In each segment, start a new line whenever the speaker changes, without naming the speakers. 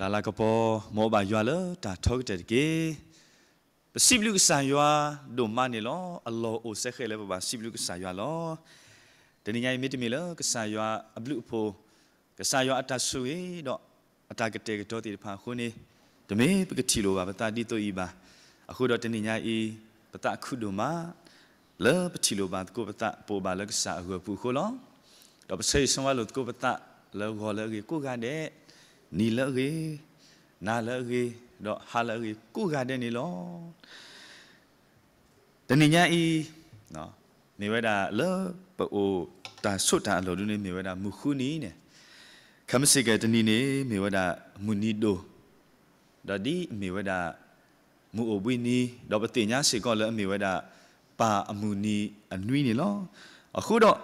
ဒါလာကပေါ်မောဘရွာလတာထောက်တဲ့ကေပစိဘလူကဆာရွာဒိုမနီလောအလောအိုဆက်ခဲလေဘာစိဘလူကဆာရွာလောတနင်္ဂနွေမိတမီလကဆာရွာအဘလူအဖိုကဆာရွာအတဆူေတော့အတကတေကတော်တိဖာခုနေတမေပကတိလိုပါပတာတိတို့ဤပါအခုတော့တနင်္ဂနွေဤပတာခုဒိုမလောပတိလိုပါကိုပတာပိုပါလကဆာအဟူပူခိုလောတော့ပစိဆုံးဝါလို့ကိုပတာလောခေါ်လေကိုကတဲ့နီလရေနာလရေတော့ဟာလရေကိုကတဲ့နေလောတဏိညာဤနော်နေဝဒလပအိုတာဆွတာလောလူနေနေဝဒမုခုနီနေခမစိကတဏိနေမေဝဒမုနီဒိုဒါဒီမေဝဒမူအိုဘွီနီတော့ပတိညာစေကောလအမေဝဒပါအမူနီ အနှွီးနေလောအခုတော့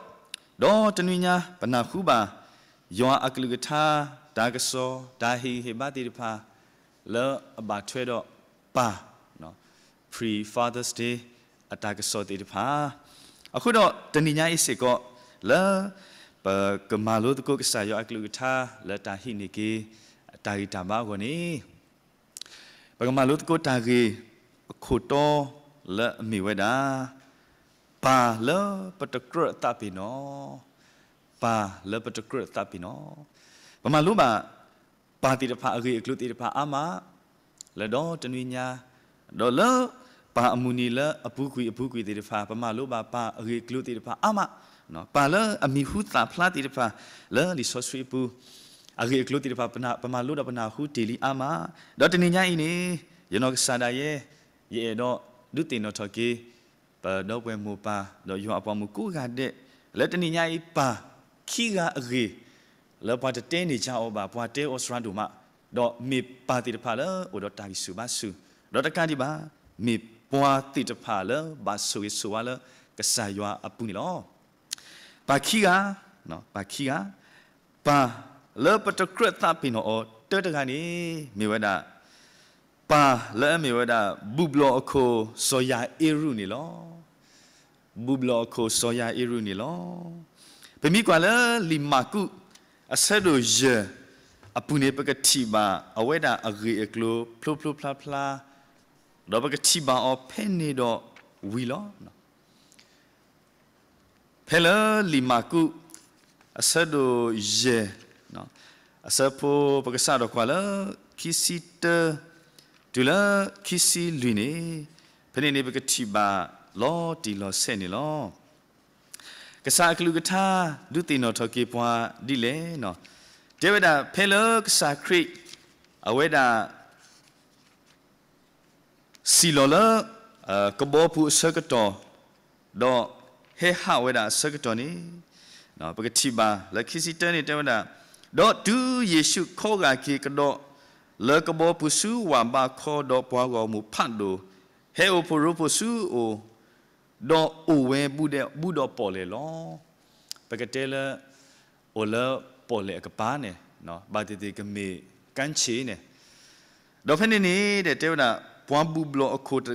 တော့တဏိညာပနာခုပါယောအကလကထာဒါကစောဒါဟီဟေဘတိတဖာလောအပါထွဲတော့ပါနော် pre father's day အတာကစောတိတဖာအခုတော့တဏိညာဣစေကောလောပကမာလုတကုကဆာယောအကလုထာ လတာဟိနိကေအတာရီတမကောနိပကမာလုတကုတာကေအခုတော့လအမိဝဲတာပါလပတကရတပိနောပါလပတကရတပိနောဗမာလူမှာပါတီတဖာအကြီးအကလူတီတဖာအာမလတော့တနွေညာတော့လပါအမူနီလအပူကွီအပူကွီတီတဖာဗမာလူပါပါအကြီးအကလူတီတဖာအာမနော်ပါလအမီဟုတာဖလာတီတဖာလလီဆိုဆွေပူအကြီးအကလူတီတဖာပနာဗမာလူတော့ပနာဟုဒေလီအာမတော့တနွေညာအင်းနေယနောဆာဒယေယေတော့ဒုတင်တော့ထကေပတော့ပွဲမူပါတော့ယောအပေါ်မူကိုကတဲ့လက်တနွေညာဤပါခိကအကြီးလောပွားတဲနေချောဘာပွားတဲဩစရန်ဒူမတော့မေပါတိတဖာလောဩတော့တာဘီစုဘာစုတော့တကန်ဒီဘာမေပွားတိတဖာလောဘာဆူဝေဆူဝါလောကဆာယွာအပူနီလောပါခီကနော်ပါခီကပါလောပတကရသပင်နောတတကန်ဒီမေဝဒပါလောမေဝဒဘူဘလောအခုဇောယာအေရုနီလောဘူဘလောအခုဇောယာအေရုနီလောဘမိကွာလလီမာကုအဆဒိုယေအပုန်ေပကတိမာအဝဲတာအဂေအကလိုဖလိုဖလိုဖလာဖလာတော့ပကတိမာအဖဲနေတော့ဝီလောနော်ဖဲလလီမာကုအဆဒိုယေနော်အဆပိုပက္ကစားတော့ကွာလခီစီတဒူလာခီစီလွီနေဖနေနေပကတိမာလောတီလောဆဲနေလောကစားကလူကထာဒုတိနောထောကေပွားဒီလေနော်ဒေဝဒဖဲလကစားခရစ်အဝေဒစီလောလကဘောပုစကတောဒေါဟေဟာဝေဒစကတောနီနော်ပကတိပါလခိစီတန်နေဒေဝဒဒေါဒူယေရှုခောကကေကဒေါလကဘောပုစုဝမ်ဘာခောဒေါပွားကောမူဖတ်ဒိုဟေအိုပုရုပုစုအိုတော့အိုဝဲဘူးတဲ့ဘူးတော့ပေါ်လေလောပကတဲလအိုလပေါ်လေကပါနေနော်ဘာတတိကမေကန်ချေနေတော့ဖနေနေတဲ့တဲဝနာဘွမ်ဘူးဘလအခုတ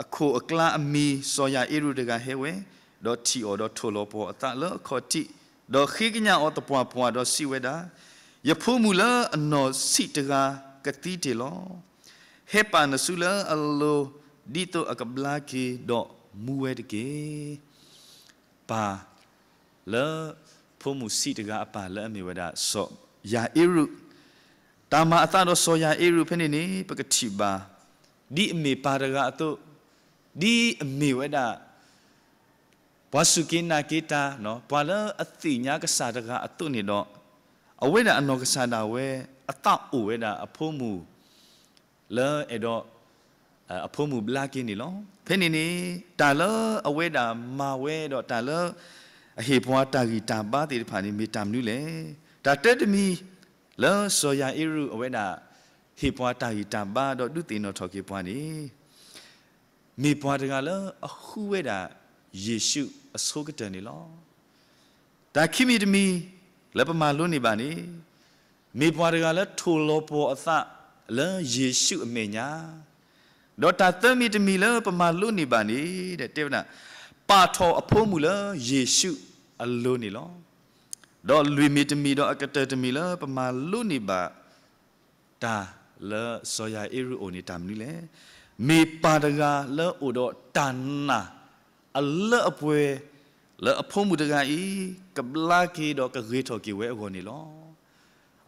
အခုအကလာအမီစော်ရအေရုတကဟဲဝဲတော့တီအော်တော့ထိုလောပေါ်အတလခေါ်တီတော့ခိကညာအော်တပွားပွားတော့စီဝဲတာယဖုမူလအနော်စီတကာကတိတေလောဟေပါနဆူလအလိုဒီတော့အကဘလာကီတော့မူဝဲတကေပါလေဖုံမှုစီတကအပါလဲအမေဝဒဆော့ယာအီရုတာမအသတော့ဆော်ယာအီရုဖနေနေပကတိပါဒီအမေပါတကအတုဒီအမေဝဒဘဝစုကိနာကိတာနော်ဘဝလအသိညာကစားတကအတုနေတော့အဝိဒအနောကစားတာဝဲအတအိုဝဲတာအဖုံမှုလဲအဲ့တော့အဖုံမှုဘလာကိနေလောဖဲနေနေတာလအဝဲတာမာဝဲတော့တာလအဟေဘွားတာဂီတာပါတိဖာနေမေတ္တာမနုလေဒါတက်တမီလောစောယာအီရုအဝဲတာဟေဘွားတာဂီတာပါတော့ဒုတင်တော်ထော်ကေဘွားနေမေဘွားတကလအခုဝဲတာယေရှုအစိုးကတန်နေလောဒါခိမီတမီလပမာလွန်နေပါနေမေဘွားတကလည်းထိုလောပေါ်အသလဲယေရှုအမေညာလောတာသမီတမီလပမာလုနေပါနေတဲ့တေဗနာပါထောအဖိုးမူလယေရှုအလိုနေလောတော့လူမီတမီတော့အကတတမီလပမာလုနေပါတာလောဆိုယာအီရူအိုနေတမီလေမေပါတကလောအိုတော့တန်နာအလအပွဲလောအဖိုးမူတကဤကပလာကေတော့ကရေထော်ကေဝဲအောနေလော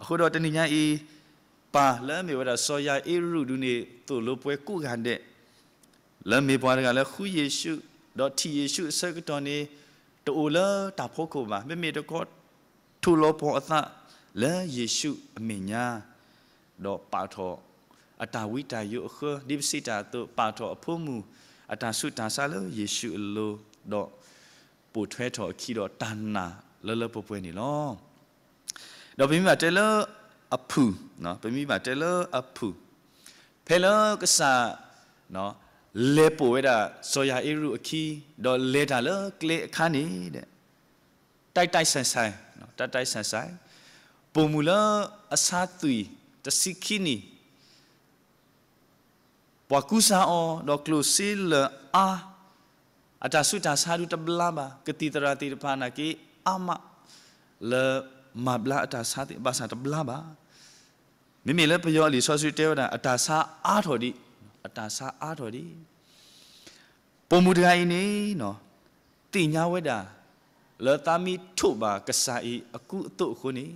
အခုတော့တဏိညာဤပါလမ်းမေဝရဆောယာအေရုဒုနေသူ့လိုပွဲကုကန်တဲ့လမ်းမေပွားကလည်းခူယေရှုတော့ထီယေရှုဆက်ကတော်နေတူလာတာဖို့ကိုမှာမေမေတကောထူလောပေါ်အသလဲယေရှုအမိညာတော့ပါတော်အတာဝိတယုအခဒီပစီတာတို့ပါတော်အဖို့မူအတာစုတာဆာလို့ယေရှုလိုတော့ပိုထွဲတော်ခီတော့တန်နာလလပပွဲနေလောတော့ဘိမတဲလောအဖူနော်ပမိမာတဲလအဖူဖဲလကဆာနော်လေပိုဝဲတာဆိုယာအီရူအခီတော့လေတာလကလေအခါနေတဲ့တိုက်တိုက်ဆန်ဆိုင်နော်တိုက်တိုက်ဆန်ဆိုင်ပုံမူလအစာသွီတစီခီနီဘဝကူဆာအောတော့ကလိုစီလအာအတဆုတဆာဒူတဘလာမကတိတရာတိတဖာနာကီအမလေမဘလာအတာစာတိဘာသာတဘလာပါမိမိလည်းပြောလီဆောဆွေတဲဝတာအတာစာအားတော်ဒီအတာစာအားတော်ဒီပုံမူတကိုင်းနေနော်တိညာဝဒလောတာမီထုပါကဆာဤအကုအတုခုနေ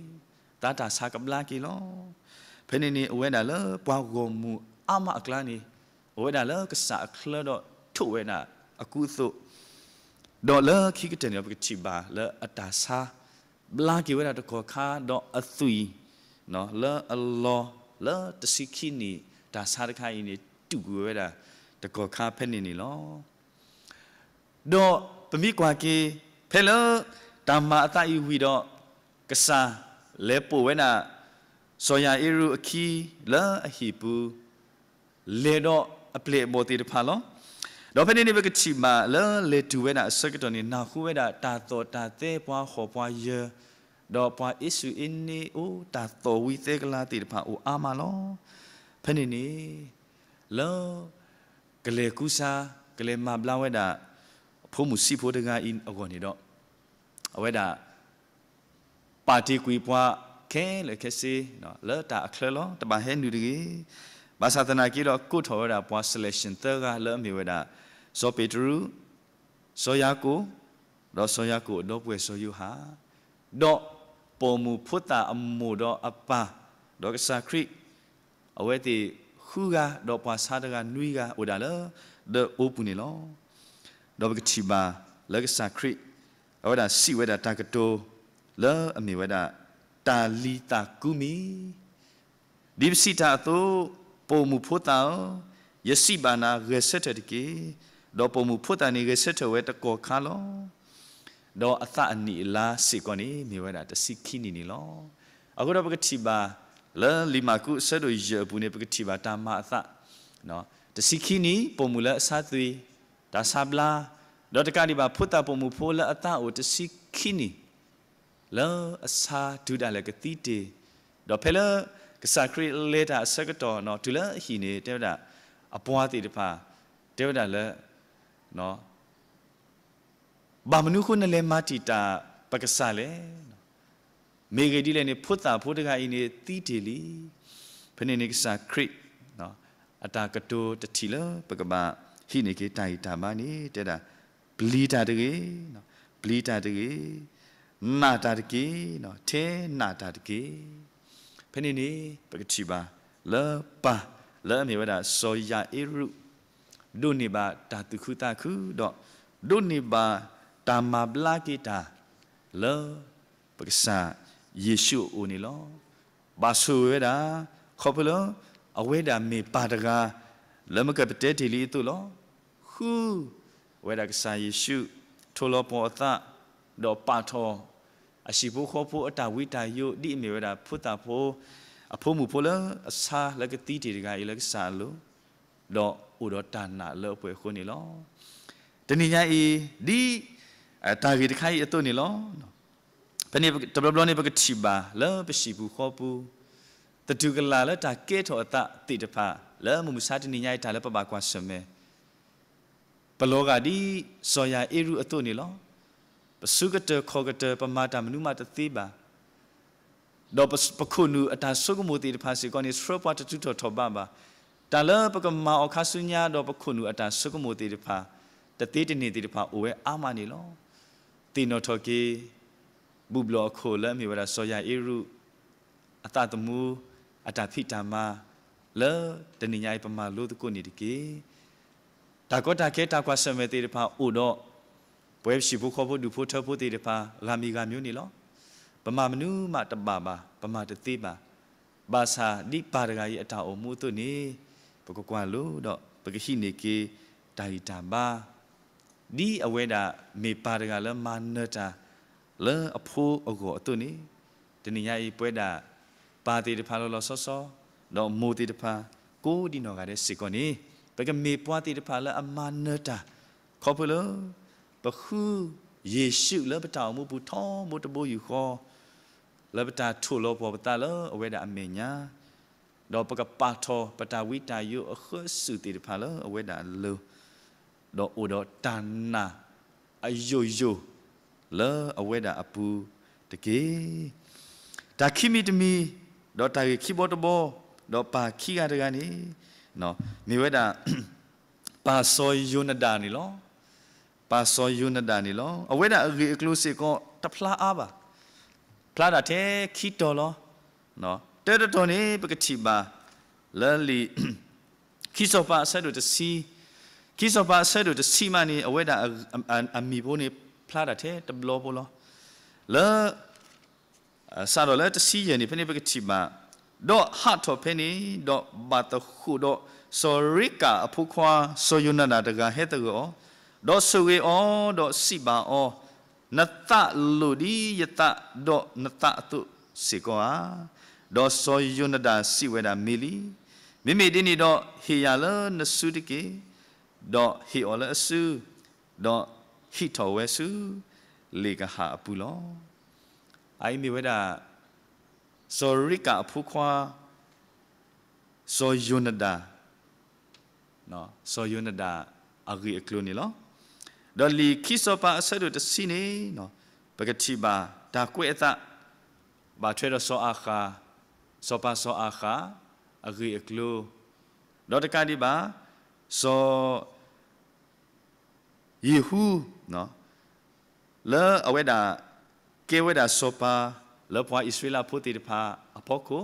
တာတာစာကပလာကီလောဖနေနေအဝဲတာလောပွားကုန်မူအမအကလာနေအဝဲတာလောကဆာအခလတော့ထုဝဲနာ အကုသုတော့လောခိကတန်ရပကချိပါလောအတာစာလာကိဝရတခေါ်ခါတော့အသွီနော်လာအလ္လာလာတစီခိနီဒါစာရခိုင်နေတူကွယ်တာတကောခါဖက်နေနေလောတော့ပမိကွာကေဖဲလတမ္မာအတဤဝီတော့ကဆာလဲပိုဝဲနာစောယာအီရူအခီလာအဟီပူလေတော့အပလေဘောတီတဖာလောတော့ဖနေနေဘကချီမာလဲလေတူဝဲနာဆက်ကတနီနာခုဝဲတာတာတော်တာသေးပွားခေါ်ပွားယေတော့ပွားအစ်စုအင်းနီအိုတာတော်ဝီသေးကလာတိတဖာအိုအာမလောဖနေနေလောကလေကူစာကလေမဘလာဝဲတာဖုံးမှုစီဖိုးတကအင်းအော်နေတော့အဝဲတာပါတီကွေပွားခဲလေခဲစီနော်လဲတာအခလလောတပါဟဲနူတကြီးဘာသာတနာကြီးတော့ကုထော်ရတာပွား selection တကလဲမြေဝဲတာဇောပေတရုဇောယာကိုတော့ဇောယာကိုတော့ပွဲဇောယုဟာတော့ပေါ်မူဖုတာအမှုတော့အပါတော့စာခရစ်အဝဲတိခုကတော့ပွာစားတကနွီကဟိုဒါလောဒေအိုပူနေလောတော့ကတိပါလကစာခရစ်အဝဲဒါစီဝဲဒါတကတိုလောအမီဝဲဒါတာလီတာကူမီဒီစီတာတော့ပေါ်မူဖုတာယစီဘာနာရစက်တကေတော့ပုံမှုဖွတ်တန်နေကစစ်ထဝဲတကောခါလောတော့အသအနီလာစီကောနေမြေဝဲတာတစီခိနီနီလောအခုတော့ပကတိပါလလီမာကုဆဲတို့ရဘူးနေပကတိပါတာမအသနော်တစီခိနီပုံမှုလက်အစသွေးဒါဆဘလာ တော့တကတိပါဖွတ်တာပုံမှုဖိုးလက်အသအိုတစီခိနီလောအစာဒုဒါလကတိတေတော့ဖဲလကစခရီလေတာဆက်ကတော်နော်ဒူလဟီနေတဲ့ဗဒအပွားတိတဖာတဲ့ဗဒလက်เนาะဘာမနုခုနလဲမတီတာပက္ကဆလဲမေဂေဒီလဲနေဖုတ်တာဖုတ်တကအင်းနေတီတေလီဖနေနေကစာခရစ်เนาะအတာကတိုတတိလပကဘာဟိနေကေတိုင်တာမနီတဲ့တာဘလီတာတကေเนาะဘလီတာတကေနာတာတကေเนาะထဲနာတာတကေဖနေနေပကတိပါလပါလမေဝဒါဆိုယာအေရုဒုနိဘာတာတုခုတခုတော့ဒုနိဘာတာမဘလာကိတာလောပက္ဆာယေရှုဦးနေလောဘာဆူဝဲတာခေါပလောအဝဲတာမေပါတကားလမကပတဲတီလီတူလောခူဝဲတာကဆာယေရှုထိုလောပေါ်အသတော့ပါထောအရှိဖို့ခေါဖို့အတဝိတာယုဒီအမေဝဲတာဖုတာဖို့အဖို့မူဖို့လအစာလကတိတီတကားဤလကဆာလောလောဥဒတနာလောပွဲခုနေလောတနိညာဤဒီတာဂီတခိုင်အတုနေလောပနေတဘလနေပကတိပါလောပရှိဘူးခောပူတတုကလာလောတာကဲထောအတတိတဖလောမူမူစာတနိညာဤတာလပပကွာဆမေပလောကဒီဇောယာအေရုအတုနေလောပစုကတခောကတပမတာမနုမတသိပါတော့ပခုနုအတာစုကမူတီတဖစီကောနေစရပတတုထောထောပါပါတလပကမာအခဆုညာတော့ပခုနုအတာစကမိုတေတဖာတတိတနေတေတဖာအိုဝဲအာမနေလောတေနော်ထော်ကေဘူဘလောခိုလဲမြေဝရဆောယာအေရုအတတမူအတာဖိတမလဲတနိညာပမလို့တကုနေတကေတာကောတာကေတာကွာဆမေတေတဖာအိုတော့ဘွဲရှိဖို့ခေါ်ဖို့ဒူဖို့ထဖို့တေတဖာဂါမီဂါမျိုးနေလောပမမနုမတပပါပမတတိပါဘာသာဒီပါဒဂါကြီးအတာအုံမှုသူနေပကကွမ်လို့တော့ပကရှိနေကေဒါရီတံပါဒီအဝဲတာမေပါတကလည်းမာနတာလဲအဖိုးအကောအတုန်နီတနည်းရဤပွဲတာပါတီတဖာလောလောဆောဆောတော့မူတီတဖာကိုဒီနော်ကလည်းစေကောနီပကမေပွားတီတဖာလဲအမာနတာခေါ်ပလောပခုယေရှုလဘတောင်မူပူထောမူတဘိုးယူခေါ်လဘတာထုလောပေါ်ပတာလောအဝဲတာအမေညာတော့ပကပါထောပတဝိတယုအခုစုတိတဖလအဝေဒါလုတော့အိုတော့တနာအယိုယိုလေအဝေဒါအပူတကေဒါခိမီတမီတော့တာခိဘောတဘောတော့ပါခိကတကနေနော်နေဝေဒါပါစောယုနဒာနီလောပါစောယုနဒာနီလောအဝေဒါအဂီအကလုစီကောတဖလာအားပါဖလာတာတဲ့ခိတော်လောနော်တဲတတော်နေပကတိပါလန်လီခိစောပါဆဲတို့တစီခိစောပါဆဲတို့တစီမနီအဝဲတာအမီဘိုးနေဖလာတာတဲ့တဘလောဘလောလာဆာတော့လဲတစီရနေဖနေပကတိပါတော့ဟာတော်ဖနေတော့ဘာတခုတော့စောရိကာအဖုခွာစောယုနာတကဟဲ့တောတော့ဆွေအောတော့စီပါအောနတလူဒီယတတော့နတတုစေကောအားဒေါ်စောယုနတာစီဝေတာမီလီမိမိဒီနေတော့ဟေရလနစုတကေဒေါ်ဟေအော်လအစုဒေါ်ဟီတော်ဝဲစုလေကဟာအပူလောအိုင်မီဝေတာစောရိကအဖူခွာစောယုနတာနော်စောယုနတာအဂီအကလုနီလောဒေါ်လီခိစောပါအဆဒုတစီနေနော်ပကတိပါဒါကွေအသဘာထွေရစောအခါစောပါစောအခါအဂိအကလိုတော့တကတိပါစောယေဟုနော်လဲအဝဲတာကေဝဲတာစောပါလဲပွားဣသရေလဖို့တေတဖာအဖို့ကို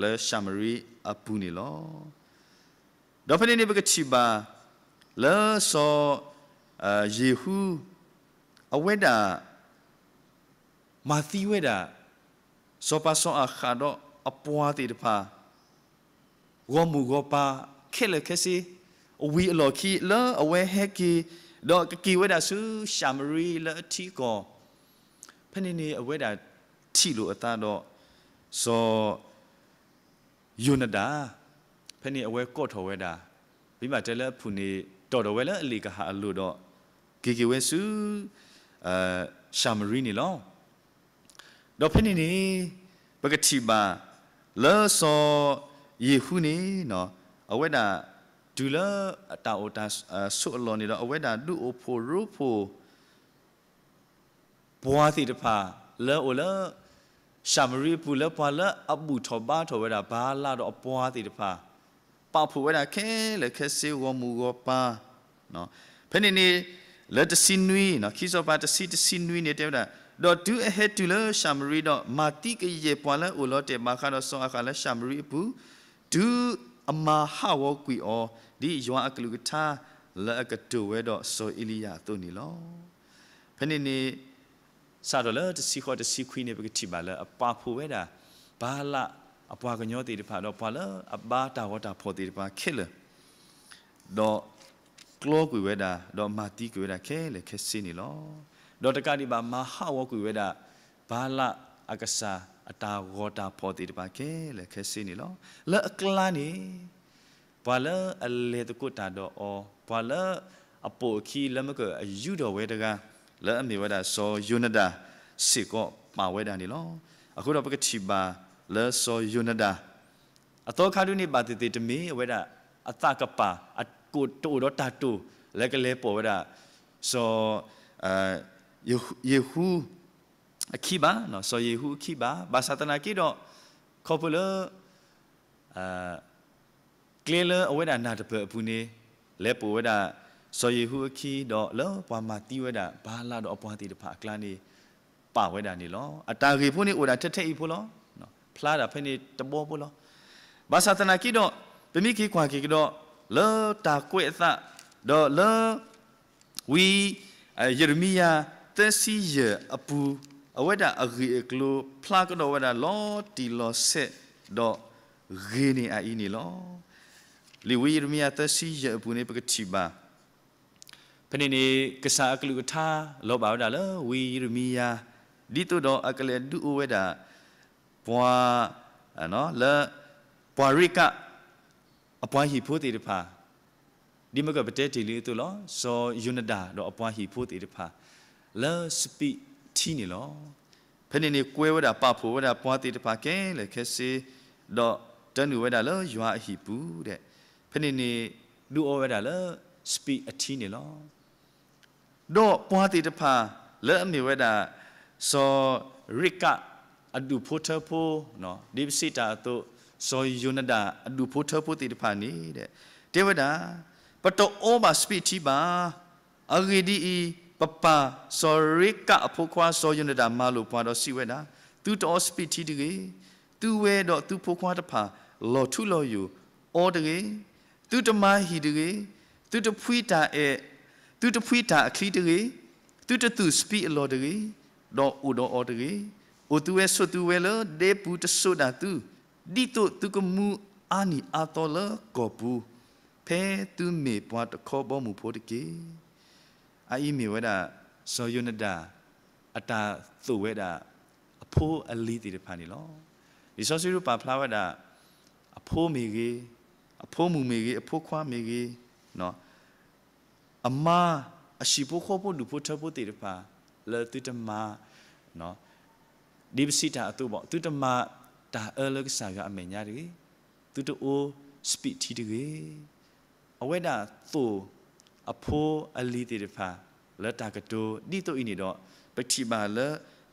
လဲရှာမရီအပူနေလောတော့ဖနေနေပကချီပါလဲစောအယေဟုအဝဲတာမာသီဝဲတာစောပါစောအခါတော့အပွားတေတဖာဝေါ်မူဝပါခဲလခဲစီအဝီအလော်ခီလောအဝဲဟက်ကီတော့ကကီဝဲတာဆူရှာမရီလာအတီကောဖနေနေအဝဲတာထီလို့အသားတော့ဇော်ယွနဒာဖနေအဝဲကော့ထော်ဝဲတာမိမတယ်လဖူနေတော်တော်ဝဲလဲအလီကဟာအလို့တော့ဂီဂီဝဲဆူအာရှာမရီနေလောတော့ဖနေနေပကတိပါလောစောယေဟုနေနော်အဝဲတာဒူလာအတာအိုတာဆုအလောနေတော့အဝဲတာလူအိုဖိုရူဖိုဘွားစီတဖာလောအိုလောရှာမရီပူလပွာလအဘူထဘာထဝဲတာဘာလာတော့အပွားစီတဖာပေါဖိုဝဲတာခဲလေခဲစီဝမူဝပါနော်ဖနေနေလက်တစီနွီနော်ခီစောပါတစီတစီနွီနေတဲ့တာတော့ဒူအဟက်တူလရှာမရီတော့မာတိကရေပွာလအိုလောတေမာခါတော့ဆောအခါလဲရှာမရီအပူဒူအမာဟဝကွီအောဒီယွာအကလူကထာလဲအကတူဝဲတော့ဆောအီလီယာတုန်နီလောဖနေနေစာတော့လဲတစီခေါ်တစီခွီနေပကတိပါလဲအပါဖိုဝဲတာဘာလာအပွားကညောတေတဖာတော့ဘာလာအဘာတာဝတာဖောတေတဖာခဲလဲတော့ကလောကွေဝဲတာတော့မာတိကွေဝဲတာခဲလေခဲစင်းနီလောလောတကတိပါမဟာဝကုဝေဒဘာလအက္ကစာအတာဝတာဖောတိတပါကဲလေခဲစင်းနီလောလက်ကလာနီဘာလအလေတကုတာတော့အောဘာလအပိုခီလမကအယူတော်ဝဲတကလအမေဝဒစောယုနဒစေကောပါဝဲဒန်နီလောအခုတော့ပကတိပါလစောယုနဒအတော်ခါတုနေပါတိတေတမီဝဲဒအတကပါအကိုတိုတော့တာတူလက်ကလေးပေါ်ဝဲဒစောအဲ Yehu akiba no so Yehu akiba bahasa Tanaki do kopula clear aweda na de pu ni le pu weda so Yehu aki do lo pa ma ti weda ba la do apwa ti de pha akla ni pa weda ni lo atari pu ni oda thet thet i pu lo no phla da phe ni tbo pu lo bahasa Tanaki do pemi ki kwa ki do lo ta kwe sa do lo wi Yeremia သက်စီရအပူအဝဒအဂီအကလိုဖလာကတော့ဝဒလောတီလောဆက်တော့ဂေနီအီနီလောလီဝီရမီယသက်စီရအပူနေပကတိပါဖနေနေကစားကလူထာလောပါဒါလဝီရမီယာဒီတို့တော့အကလေဒူဝဲတာဘွာနော်လဘွာရိကအပွားဟီဖိုးတေတဖာဒီမကပတဲတီလေးတို့လောဇောယူနဒာတော့အပွားဟီဖိုးတေတဖာလာစပီတီနီလောဖနေနေကွဲဝဒပဖို့ဝဒပွားတိတဖာကဲလေခဲစီတော့တန်နူဝဒလောရွာအဟီပူတဲ့ဖနေနေလူအောဝဒလောစပီအတီနီလောတော့ပွားတိတဖာလဲအမီဝဒစောရိကအဒူဖိုထဖိုနော်ဒီစီတာတို့စောယုနဒအဒူဖိုထဖိုတိတဖာနေတဲ့တေဝဒပတောအောမစပီတီပါအဂီဒီပပစောရိကအဖို့ခွာစောယုန်တာမလို့ဘွားတော့စီဝဲတာသူတော်စပီတီတကေသူဝဲတော့သူဖို့ခွာတဖာလော်ထုလော်ယူအော်တကေသူတမဟီတကေသူတဖွိတာအဲသူတဖွိတာအခလီတကေသူတသူစပီအလော်တကေတော့ဦးတော့အော်တကေအိုသူဝဲဆွသူဝဲလော်ဒေပူတဆွတာသူဒီတုသူကမူအာနီအာတော်လကောပူဖဲသူမေပွားတခေါ်ပေါ်မူဖို့တကေအာအီမီဝဲတာဇော်ယုနတာအတာသူဝဲတာအဖိုးအလီတီတဖန်နီလောဒီဆောစီရူပါဖလာဝဲတာအဖိုးမီကြီးအဖိုးမူမီကြီးအဖိုးခွားမီကြီးနော်အမအရှိဖို့ခေါ်ဖို့လူဖို့ထဖို့တီတဖာလေတူတမနော်ဒီပစီတာအတူပေါ့တူတမတာအလကဆာရအမေညာရီတူတူအိုစပီတီတီအဝဲတာသူ့အဖိုးအလီတေတဖာလက်တာကတိုဒီတော့ဤနေတော့ပတိပါလ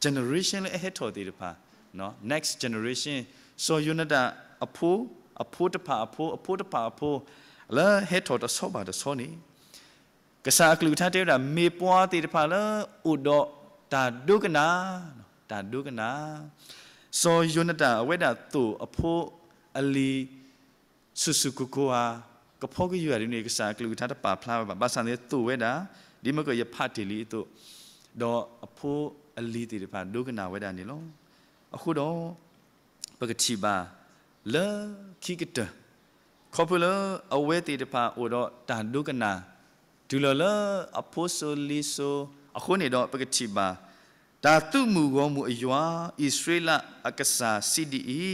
generation အဟက်တော်တေတဖာနော် next generation so unita အဖိုးအဖိုးတဖာအဖိုးအဖိုးတဖာအဖိုးလာဟက်တော်တဆောပါတဆောနေကစားကလူထတဲ့တာမေပွားတေတဖာလဥဒောတာဒုကနာတာဒုကနာဆိုယွနတာအဝဲတာသူအဖိုးအလီဆုစုကူကိုဟာကဖောကယူရနေကစားကလူထားတပါဖလာပါဘာစံတဲ့သူဝဲတာဒီမကရဖတ်တယ်လီတို့တော့အဖိုးအလီတီတပါဒုကနာဝဲတာနေလုံးအခုတော့ပကတိပါလခိကတကောပလအဝဲတီတပါအိုတော့တာဒုကနာဒူလလအဖိုးဆိုလီဆိုအခုနေတော့ပကတိပါဒါသူမူကောမူအယွာဣသရေလအက္ကစား CDE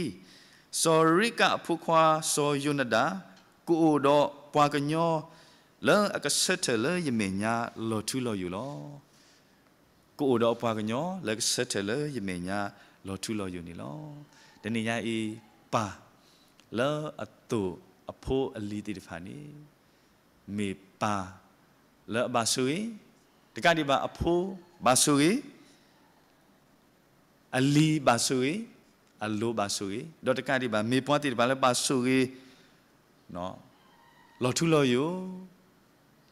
စောရိကအဖုခွာစောယုနဒာกูโอดอปวากญอလန်အကဆက်တယ်လေယမညာလောထူလောယူလောကိုအိုတော့ပွားကညောလက်ဆက်တယ်လေယမညာလောထူလောယူနေလောတနေညာအေးပါလောအတူအဖိုးအလီတိတဖာနေမေပါလောဘာဆူရီတကတိပါအဖိုးဘာဆူရီအလီဘာဆူရီအလိုဘာဆူရီတော့တကတိပါမေပွားတိတဖာလဲဘာဆူရီเนาะလော်ထူလော်ယို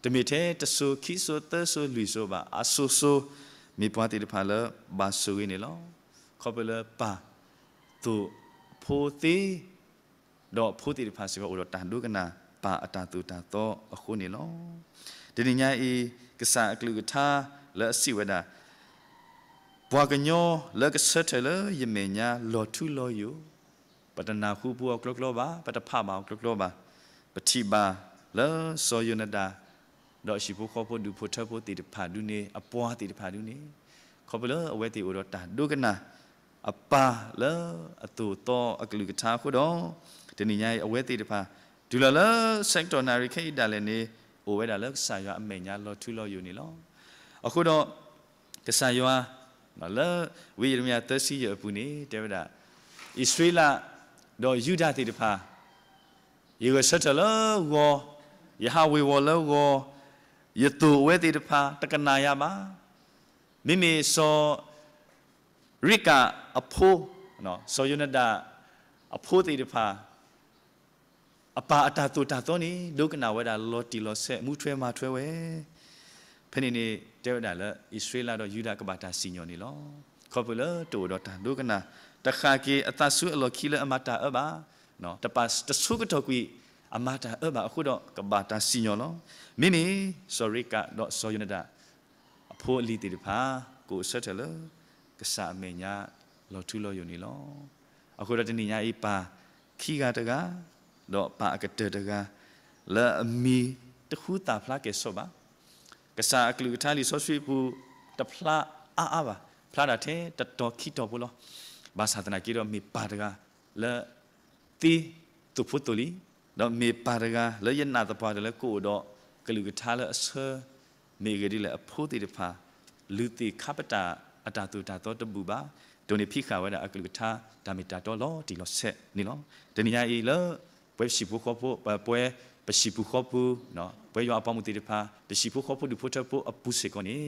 တမီတဲ့တဆူခီဆိုတဆူလီဆိုပါအဆူဆူမိပွားတိဖာလဘာဆူရင်းလောခေါ်ပလပါသူဖိုသေးတော့ဖိုးတိဖာစီဘောဦးတော့တန်ဒုကနာပါအတာသူတာတော့အခုနေလောဒီညညာဤကဆာအကလူကထာလဲစီဝဒဘွာကညောလဲကဆတ်တယ်လေယမေညာလော်ထူလော်ယိုပတနာခုဘူကလောကလောပါပတဖပါကလောကလောပါပတိပါလောစောယနတာတော့ရှိဖို့ခေါ်ဖို့ဒူဖို့ထဖို့တိတဖာဒူနေအပွားတိတဖာဒူနေခေါ်ပလောအဝဲတိအိုတော့တာဒုကနာအပါလောအတူတော့အကလူကထာခုတော့တဏိညာရဲ့အဝဲတိတဖာဒူလာလော sectorary ခိတာလည်းနေအိုဝဲတာလောဆာရွာအမေညာလောထူလောယူနေလောအခုတော့ကဆာရွာနော်လောဝိရမြတ်သစီရပူနေတေဝဒဣသရေလတော့ယူဒတိတဖာယေကိုဆက်တလောကောယဟဝေဝလောကောယတုဝဲတိတဖာတကနာယမှာမိမိစောရိကအဖိုးနော်စောယုနတအဖိုးတိတဖာအပါအတာတူတာတော်နေလောကနာဝဲတာလောတီလောဆက်အမှုထွဲမှာထွဲဝဲဖနေနေတဲဝဒါလဣသရေလတော့ယူဒကဘာတာစီညောနေလောခေါ်ပလတူတော့တာလောကနာတခါကေအတဆုအလောခီလအမတာအဘာနော်တပတ်တဆုကတော့ကွီအမတာအဘအခုတော့ကဘာတာစီညောနော်မင်းနီဆော်ရီကတော့ဆော်ယူနတာအဖိုးအလီတီတဖာကိုဆက်တယ်လို့ကစားမင်းညာလော်ထူလော်ယူနီလောအခုတော့တနေညာအေးပါခီကတကတော့ပါအကတတကလာအမီတခုတာဖလားကဲဆော့ပါကစားအကလူထားလီဆော့ဆွေဘူးတဖလားအာအာပါဖလားတာတဲ့တတော်ခီတော်ဘူးလောဘာသာတနာကြီးတော့မိပါတကလာတီသူဖုတ်တလီတော့မေပါရကလည်းယနာတပါတယ်ကိုတော့ကလူကထားလဲအဆာမေဂရီလဲအဖိုးတီတဖာလူတီခပတာအတာတူတာတော့တပူပါဒိုနေဖိခါဝဲတာအကလူကထားဒါမီတာတော့လောဒီလောဆက်နီလောတနည်းအေးလဲပွဲရှိဖို့ခေါ်ဖို့ပွဲပရှိဖို့ခေါ်ဖို့နော်ပွဲရအပမှုတီတဖာပရှိဖို့ခေါ်ဖို့ဒီဖို့ထဖို့အပူစေကောနေ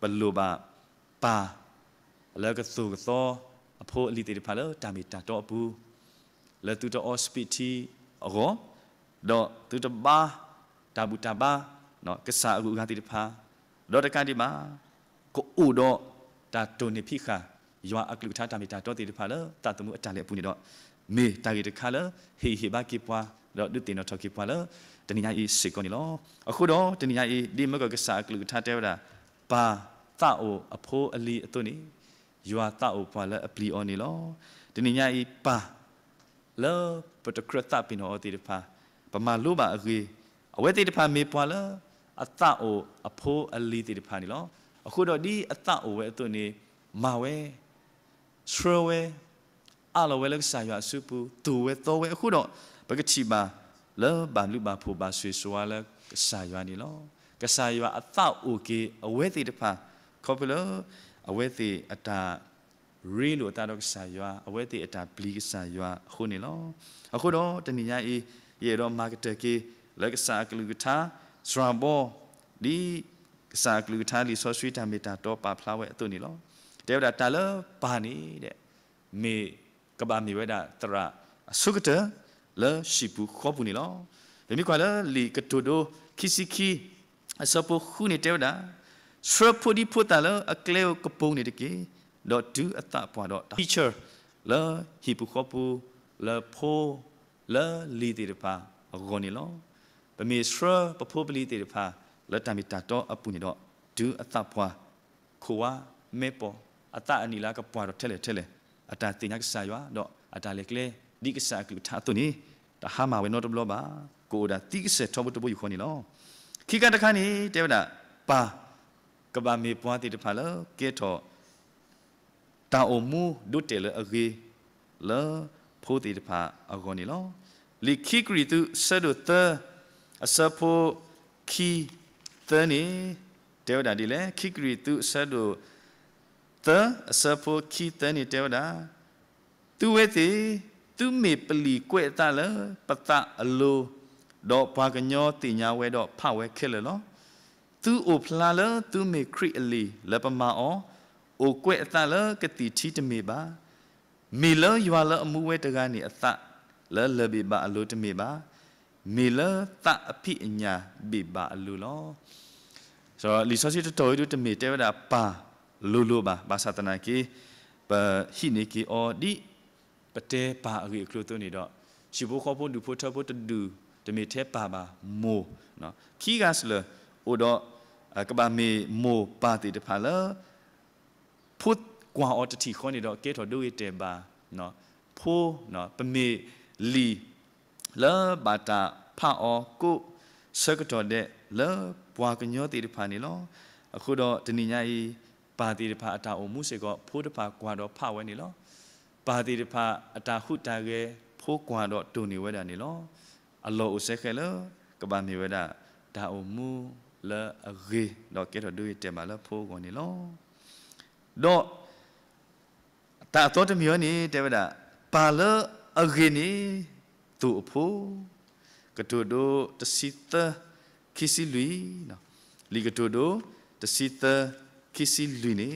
ဘလိုပါပါအလကသုကသောအဖိုးအလီတီတဖာလဲဒါမီတာတော့အပူ le tu to ospiti ro do tu to ba ta bu ta ba no ka sa gu ga ti de pha do ta ka ti ma ko u do ta to ni phi kha ywa aklu tha ta mi ta to ti de pha le ta tu mu a ta le pu ni do me ta ri de kha le he he ba ki pwa do du ti no to ki pwa le တဏှာဤစေကောနီလောအခုတော့တဏှာဤဒီမကကစားကလူထတဲ့ဗလားပါသအိုအဖိုးအလီအသွနေယွာသအိုပွာလအပလီအော်နီလောတဏှာဤပါလောပတကရတပိနောတိတဖာပမာလို့ပါအကြီးအဝဲတိတဖာမေပွာလားအတအိုအဖိုးအလီတိတဖာနီလောအခုတော့ဒီအတအိုဝဲအတွနေမာဝဲစရဝဲအလဝဲလက်ဆာရဆူပူသူဝဲတော်ဝဲအခုတော့ပကတိမာလောဘာလူဘာဖိုဘာဆွေဆွာလကဆာရနီလောကဆာရအတအိုကေအဝဲတိတဖာခေါ်ပလောအဝဲတိအတာရီလိုတာတော့ဆာရွာအဝဲတိအတာဘလီဆာရွာခုနေလောအခုတော့တနင်္လာအေးရေတော့ marketer ကေလက်ကစာကလူကထာစရာဘောဒီစာကလူကထာလီဆော့ဆွီတာမီတာတော့ပါဖလာဝဲအတုနေလောတေဝတာတာလဘာနေတဲ့မေကဘာမီဝဲတာတရအစုကတလရှိပူခေါပူနေလောလေမီကွာလလီကတိုဒိုခီစီခီအစပူခုနေတေဝတာစရပူဒီပူတာလအကလေကပုံနေတကေ dot do atta pwa dot teacher la hipu khopu la pho la li ti de pa go ni lo pa mi sra pa pho pli ti de pa la ta mi ta to apu ni dot do atta pwa kho wa me po atta ani la ka pwa dot thele thele atta ti nya ka sa ywa dot atta le kle di ka sa ku tha to ni ta ha ma we not blo ba ko da ti ka se thobu to bu kho ni lo ခိကန်တခါနေတေဝဒပါကဘာမေပွားတိတဖာလကေထောတာအုံမူဒုတေလအဂေလဖိုတိတဖာအဂောနီလောလီခိကရီတုဆဒုတအစဖိုခီသနီတေဝဒာဒီလေခိကရီတုဆဒုတအစဖိုခီသနီတေဝဒာသူဝဲတိသူမေပလီကွဲ့တလပတအလိုတော့ဘာကညောတင်ညာဝဲတော့ဖဝဲခက်လေလောသူအိုဖလာလသူမေခရီအလီလပမာအောအိုကွဲ့အသလကတိချီတမေပါမေလရွာလအမှုဝဲတကနေအသလလဘီပါအလိုတမေပါမေလသအဖိအညာဘီပါအလိုလောဆိုတော့လီဆိုစီတတော်တို့တမေတဲဝဒပါလိုလိုပါဘာသာတနာကေပဟိနေကေအော်ဒီပတဲပါအကေကလိုသွနေတော့ရှိဖို့ခေါ်ဖို့ဒူဖို့ထဖို့တဒူတမေထဲပါပါမိုနော်ခီကဆလအိုတော့ကဘာမေမိုပါတီတဖာလားพุทธกว่าออตทีคนนี่ดอกเกทอดูเอเตบาเนาะพูเนาะปเมลีเลบาตาพาออกุစကတော်တဲ့လေဘွာကညောတိတဖာနေလောအခုတော့တဏိညာဤပါတိတဖာအတာအုံမှုစေကဖိုးတဖာကွာတော့ဖဝဲနေလောပါတိတဖာအတာဟုတာကဲဖိုးကွာတော့တူနေဝဲတာနေလောအလောဥစခဲလကဘာမီဝဲတာဒါအုံမှုလေအဂေတော့ကဲတော့ဒူရတဲမလဖိုးကွန်နေလောတော့တာတော်တမျိုးနေတဲ့ဗဒပါလအဂိနီသူအဖို့ကတူတို့တစီတခိစီလူနော်လီကတူတို့တစီတခိစီလူနေ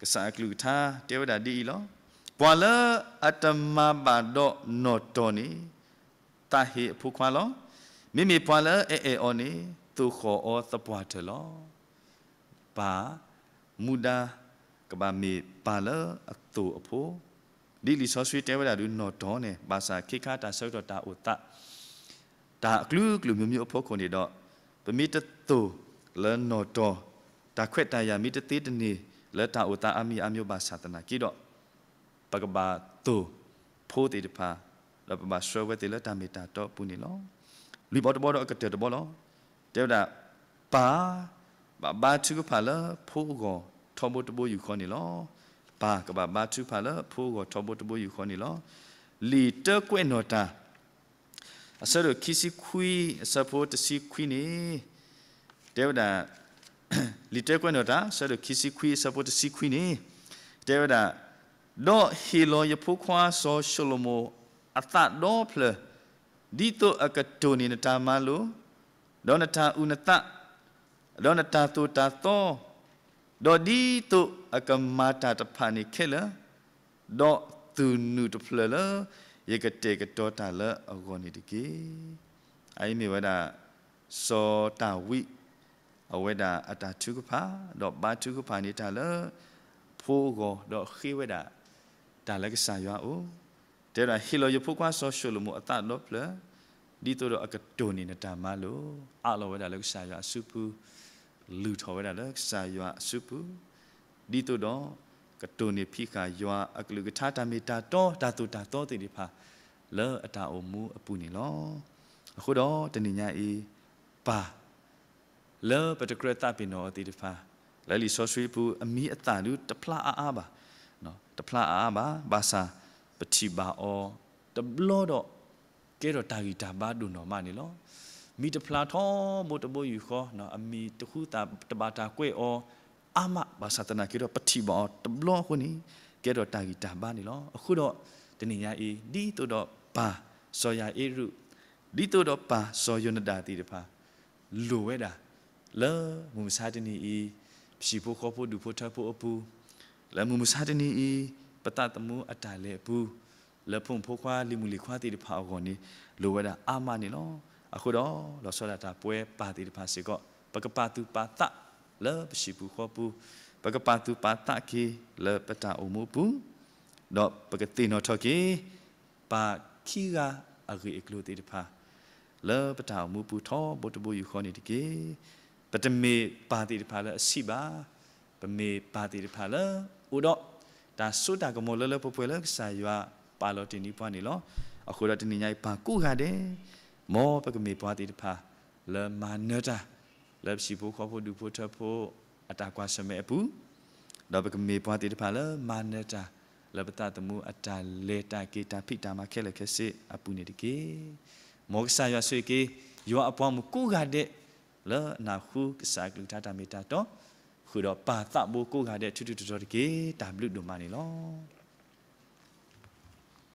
ကစားကလူထားတဲ့ဗဒဒီလောပွာလအတမဘာဒေါနောတိုနီတာဟေဖူခွာလောမိမိပွာလအေအေအော်နီသူခေါ်အောသပွားတယ်လောပါမူဒါကဘာမေပါလအတူအဖိုးဒီလီဆောဆွေတဲဝလာလူနော်ဒေါနဲ့ဘာသာခိခတာဆောက်တော့တာဥတဒါအကလူကလူမျိုးမျိုးအဖို့ခွန်နေတော့ပမိတတူလန်နော်ဒေါတာခွက်တရာမိတသေးတနေလက်တာဥတအမီအမျိုးဘာသာတနာကြည့်တော့ပကဘာတူဖိုးတေတဖာလပမဆွဲဝဲတေလက်တာမီတာတော့ပူနေလောလီဘောတဘောတော့အကတဲတဘောလောတဲဝတာပါဘာဘာသူကဖာလဖိုးကောทอมโบตโบอยู่คนนี่ล้อปากกับบ้าทุพาละผู้ก็ทอมโบตโบอยู่คนนี่ล้อลีเตอร์กวนหนอตาအစရခိစီခွီအစဖို့တစီခွီနေတေဝဒာလီတေကွနော်တာစရခိစီခွီအစဖို့တစီခွီနေတေဝဒာတော့ဟီလိုယဖုခွာဆောရှလမိုအသတော့ဖလဒီတိုအကတိုနီနတာမလိုဒေါနတာဥနတဒေါနတာတူတာတော့တော့ဒီတို့အကမတာတဖာနေခဲလာတော့သူနုတဖလာလာယေကတေကတောတာလာအဂောနီတကေအိုင်မီဝဒစောတာဝိအဝေဒအတာတုကဖာတော့ဘာတုကဖာနေတာလာဖိုးကောတော့ခိဝေဒတာလကဆာယောအိုတဲ့ရဟီလိုယဖုကွာဆောရှုလမှုအတတော့ဖလာဒီတို့အကတိုနေနတာမလို့အလောဝေဒလကဆာယောအစုပူးလူထော်ဝဲတာလဲစာယွာစုပူဒီတုတော့ကတုန်ဖိခာယွာအကလူကထာတမီတာတောဓာတုတာတောတိဖာလောအတာအမူအပူနေလောအခုတော့တဏိညာဤပါလောပတကရတပိနောတိဖာလဲလီဆောဆွေပူအမီအတာလူတဖလာအားအားပါနော်တဖလာအားပါဘာသာပတိပါအောတဘလောတော့ကဲတော့တာဂီတာပါတုနော်မနေလောမိတဖလာထောမတဘယူခောနော်အမီတခုတာတပါတာကွဲ့အောအမဘာသာတနာကေတော့ပတိဘောတဘလောခုနီကေတော့တာဂီတာဘာနီလောအခုတော့တနေရအေးဒီတို့တော့ဘာဇော်ယာအေရုဒီတို့တော့ပါဇော်ယွနဒာတီတဖာလိုဝဲတာလေမူမစာတနီအီရှိဖို့ခေါ်ဖို့ဒူဖို့ထဖို့အပူလေမူမစာတနီအီပတတမှုအတလည်းအပူလေဖုန်ဖို့ခွာလီမူလီခွာတီတဖာအော်ကောနီလိုဝဲတာအာမနီလောအခုတော့လောဆောလာတာပွဲပါတိတဖာစီကောပကပတုပါတလေပစီဘူးခောဘူးပကပတုပါတကေလေပတာအမှုဘူးတော့ပကတိနောထကေပါခီရာအဂိအကလုတိတဖာလေပတာအမှုဘူးသောဘုတ်ဘူယူခောနေတကေပတမေပါတိတဖာလေအစီပါပမေပါတိတဖာလေဥတော့ဒါဆုတာကမောလလပပွဲလဆာယွာပါလောတင်ဒီပွားနေလောအခုတော့တင်ညိုင်ပါကုခတဲ့မောပကမေဘွားတိတဖာလမနတာလက်ရှိဖို့ခေါ်ဖို့ဒူဖို့ထဖို့အတာကွာရှမဲအပူတော့ပကမေဘွားတိတဖာလမနတာလပတတမှုအတာလေတာကေတာဖိတာမခဲလက်ခဲစစ်အပူနေတကေမောက္ဆာရဆွေကေယောအပွားမှုကိုကတဲ့လနာခုကစားကလူတာတာမေတာတော့ခုတော့ပါသဖို့ကိုကတဲ့ထွထွတော်တကေ W တို့မနေလော